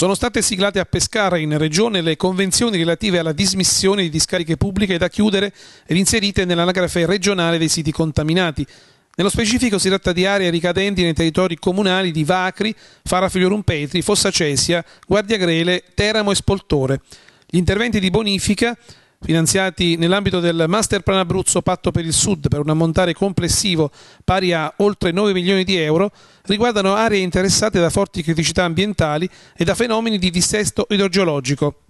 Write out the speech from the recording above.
Sono state siglate a Pescara in Regione le convenzioni relative alla dismissione di discariche pubbliche da chiudere ed inserite nell'anagrafe regionale dei siti contaminati. Nello specifico si tratta di aree ricadenti nei territori comunali di Vacri, Farafiglio Fossa Cesia, Guardia Grele, Teramo e Spoltore. Gli interventi di bonifica finanziati nell'ambito del Master Plan Abruzzo Patto per il Sud per un ammontare complessivo pari a oltre 9 milioni di euro, riguardano aree interessate da forti criticità ambientali e da fenomeni di dissesto idrogeologico.